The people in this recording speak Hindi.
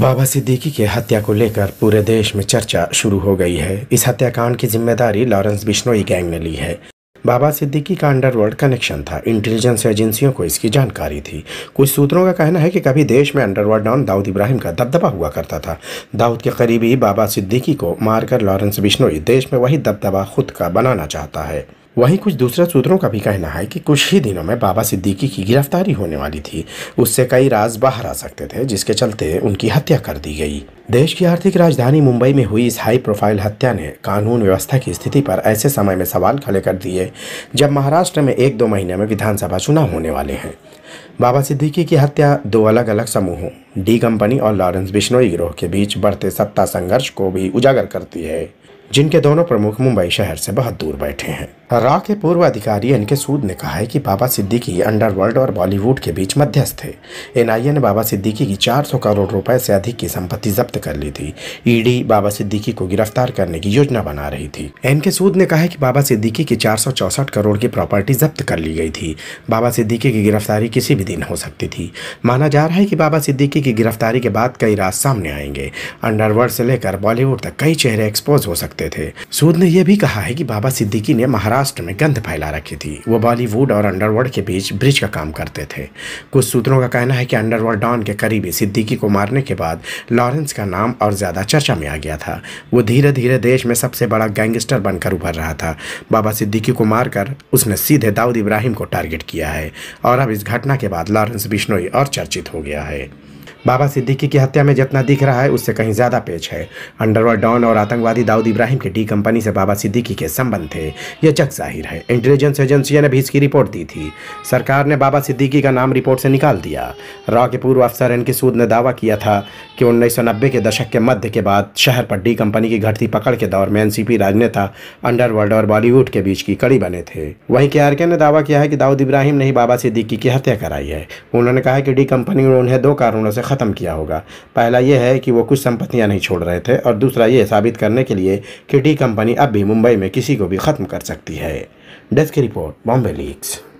बाबा सिद्दीकी के हत्या को लेकर पूरे देश में चर्चा शुरू हो गई है इस हत्याकांड की जिम्मेदारी लॉरेंस बिश्नोई गैंग ने ली है बाबा सिद्दीकी का अंडरवर्ल्ड कनेक्शन था इंटेलिजेंस एजेंसियों को इसकी जानकारी थी कुछ सूत्रों का कहना है कि कभी देश में अंडरवर्ल्ड डॉन दाऊद इब्राहिम का दबदबा हुआ करता था दाऊद के करीबी बाबा सिद्दीकी को मारकर लॉरेंस बिश्नोई देश में वही दबदबा खुद का बनाना चाहता है वहीं कुछ दूसरे सूत्रों का भी कहना है कि कुछ ही दिनों में बाबा सिद्दीकी की गिरफ्तारी होने वाली थी उससे कई राज बाहर आ सकते थे जिसके चलते उनकी हत्या कर दी गई देश की आर्थिक राजधानी मुंबई में हुई इस हाई प्रोफाइल हत्या ने कानून व्यवस्था की स्थिति पर ऐसे समय में सवाल खड़े कर दिए जब महाराष्ट्र में एक दो महीने में विधानसभा चुनाव होने वाले हैं बाबा सिद्दीकी की हत्या दो अलग अलग समूहों डी कंपनी और लॉरेंस बिश्नोई गिरोह के बीच बढ़ते सत्ता संघर्ष को भी उजागर करती है जिनके दोनों प्रमुख मुंबई शहर से बहुत दूर बैठे हैं रा के पूर्व अधिकारी एन के सूद ने कहा है कि बाबा सिद्दीकी अंडरवर्ल्ड और बॉलीवुड के बीच मध्यस्थ थे एनआईए ने बाबा सिद्दीकी की 400 करोड़ रुपए से अधिक की संपत्ति जब्त कर ली थी ईडी बाबा सिद्दीकी को गिरफ्तार करने की योजना बना रही थी एन के सूद ने कहा है कि बाबा सिद्दीकी की चार करोड़ की प्रॉपर्टी जब्त कर ली गई थी बाबा सिद्दीकी की गिरफ्तारी किसी भी दिन हो सकती थी माना जा रहा है कि बाबा सिद्दीकी की गिरफ्तारी के बाद कई राज सामने आएंगे अंडरवर्ल्ड से लेकर बॉलीवुड तक कई चेहरे एक्सपोज हो सकते सकते थे सूद ने यह भी कहा है कि बाबा सिद्दीकी ने महाराष्ट्र में गंध फैला रखी थी वो बॉलीवुड और अंडरवर्ल्ड के बीच ब्रिज का काम करते थे कुछ सूत्रों का कहना है कि अंडरवर्ल्ड डॉन के करीबी सिद्दीकी को मारने के बाद लॉरेंस का नाम और ज़्यादा चर्चा में आ गया था वो धीरे धीरे देश में सबसे बड़ा गैंगस्टर बनकर उभर रहा था बाबा सिद्दीकी को मारकर उसने सीधे दाऊद इब्राहिम को टारगेट किया है और अब इस घटना के बाद लॉरेंस बिश्नोई और चर्चित हो गया है बाबा सिद्दीकी की हत्या में जितना दिख रहा है उससे कहीं ज़्यादा पेच है अंडरवर्ल्ड डॉन और आतंकवादी दाऊद इब्राहिम के डी कंपनी से बाबा सिद्दीकी के संबंध थे यह जग जाहिर है इंटेलिजेंस एजेंसियों ने भी इसकी रिपोर्ट दी थी सरकार ने बाबा सिद्दीकी का नाम रिपोर्ट से निकाल दिया रॉ के पूर्व अफसर एन के सूद ने दावा किया था कि उन्नीस के दशक के मध्य के बाद शहर पर डी कंपनी की घटती पकड़ के दौर में एनसीपी राजनेता अंडरवर्ल्ड और बॉलीवुड के बीच की कड़ी बने थे वहीं के ने दावा किया है कि दाऊद इब्राहिम ने ही बाबा सिद्दीकी की हत्या कराई है उन्होंने कहा कि डी कंपनी ने उन्हें दो कारणों से ख़त्म किया होगा पहला यह है कि वो कुछ संपत्तियां नहीं छोड़ रहे थे और दूसरा ये साबित करने के लिए कि डी कंपनी अब भी मुंबई में किसी को भी ख़त्म कर सकती है डेस्क रिपोर्ट बॉम्बे लीक्स